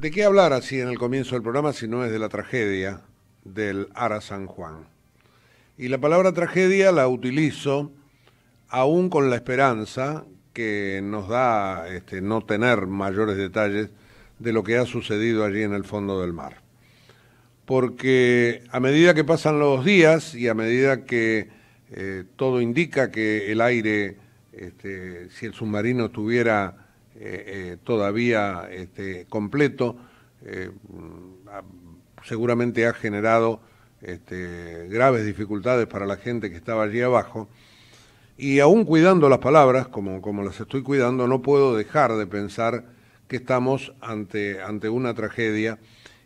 ¿De qué hablar así en el comienzo del programa si no es de la tragedia del Ara San Juan? Y la palabra tragedia la utilizo aún con la esperanza que nos da este, no tener mayores detalles de lo que ha sucedido allí en el fondo del mar. Porque a medida que pasan los días y a medida que eh, todo indica que el aire, este, si el submarino estuviera eh, eh, todavía este, completo, eh, mm, seguramente ha generado este, graves dificultades para la gente que estaba allí abajo. Y aún cuidando las palabras, como, como las estoy cuidando, no puedo dejar de pensar que estamos ante, ante una tragedia.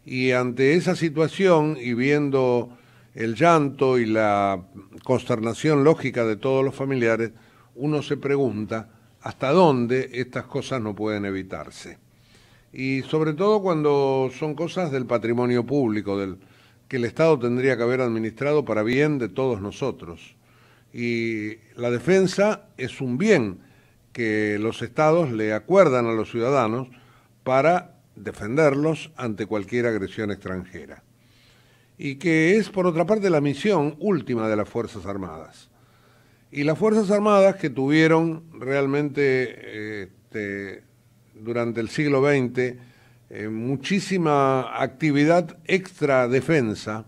Y ante esa situación y viendo el llanto y la consternación lógica de todos los familiares, uno se pregunta hasta dónde estas cosas no pueden evitarse. Y sobre todo cuando son cosas del patrimonio público, del que el Estado tendría que haber administrado para bien de todos nosotros. Y la defensa es un bien que los estados le acuerdan a los ciudadanos para defenderlos ante cualquier agresión extranjera. Y que es, por otra parte, la misión última de las Fuerzas Armadas. Y las Fuerzas Armadas que tuvieron realmente este, durante el siglo XX eh, muchísima actividad extra defensa,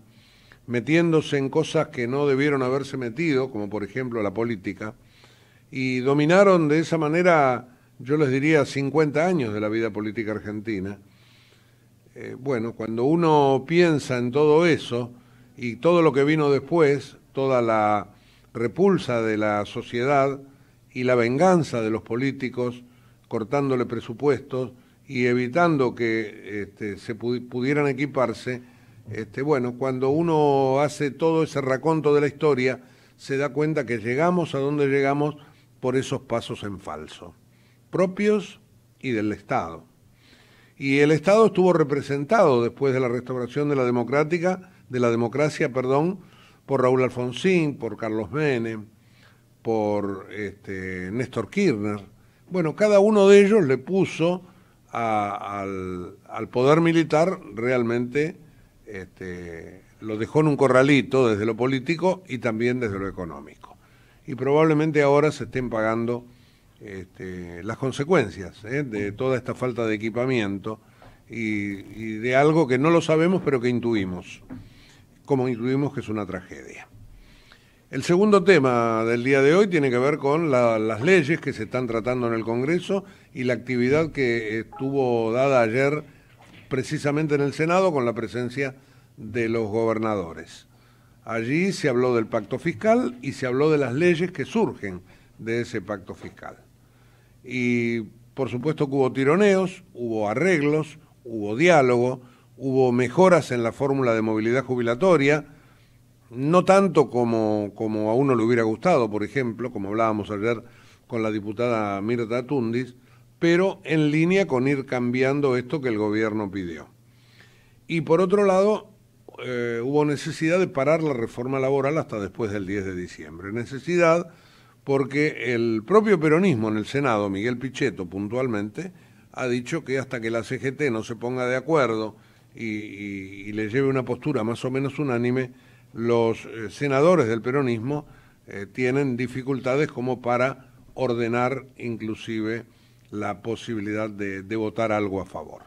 metiéndose en cosas que no debieron haberse metido, como por ejemplo la política, y dominaron de esa manera, yo les diría, 50 años de la vida política argentina. Eh, bueno, cuando uno piensa en todo eso y todo lo que vino después, toda la repulsa de la sociedad y la venganza de los políticos cortándole presupuestos y evitando que este, se pudieran equiparse, este, bueno, cuando uno hace todo ese raconto de la historia, se da cuenta que llegamos a donde llegamos por esos pasos en falso, propios y del Estado. Y el Estado estuvo representado después de la restauración de la democrática, de la democracia, perdón, por Raúl Alfonsín, por Carlos Menem, por este, Néstor Kirchner. Bueno, cada uno de ellos le puso al, poder militar realmente, este, lo dejó en un corralito desde lo político y también desde lo económico. Y probablemente ahora se estén pagando este, las consecuencias ¿eh? de toda esta falta de equipamiento y de algo que no lo sabemos pero que intuimos como incluimos que es una tragedia. El segundo tema del día de hoy tiene que ver con las leyes que se están tratando en el Congreso y la actividad que estuvo dada ayer precisamente en el Senado con la presencia de los gobernadores. Allí se habló del pacto fiscal y se habló de las leyes que surgen de ese pacto fiscal. Y por supuesto que hubo tironeos, hubo arreglos, hubo diálogo hubo mejoras en la fórmula de movilidad jubilatoria, no tanto como, como, a uno le hubiera gustado, por ejemplo, como hablábamos ayer con la diputada Mirta Tundis, pero en línea con ir cambiando esto que el gobierno pidió. Y por otro lado, eh, hubo necesidad de parar la reforma laboral hasta después del 10 de diciembre. Necesidad porque el propio peronismo en el Senado, Miguel Pichetto puntualmente, ha dicho que hasta que la CGT no se ponga de acuerdo y, le lleve una postura más o menos unánime, los eh, senadores del peronismo eh, tienen dificultades como para ordenar inclusive la posibilidad de, votar algo a favor.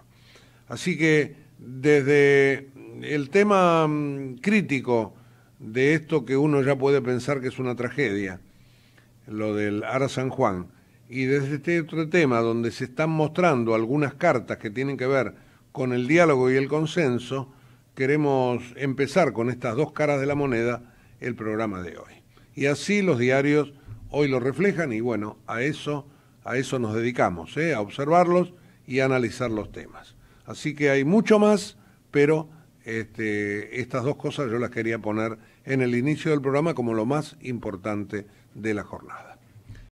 Así que desde el tema mm, crítico de esto que uno ya puede pensar que es una tragedia, lo del Ara San Juan, y desde este otro tema donde se están mostrando algunas cartas que tienen que ver con el diálogo y el consenso, queremos empezar con estas dos caras de la moneda el programa de hoy. Y así los diarios hoy lo reflejan y bueno, a eso, a eso nos dedicamos, ¿eh? a observarlos y a analizar los temas. Así que hay mucho más, pero este, estas dos cosas yo las quería poner en el inicio del programa como lo más importante de la jornada.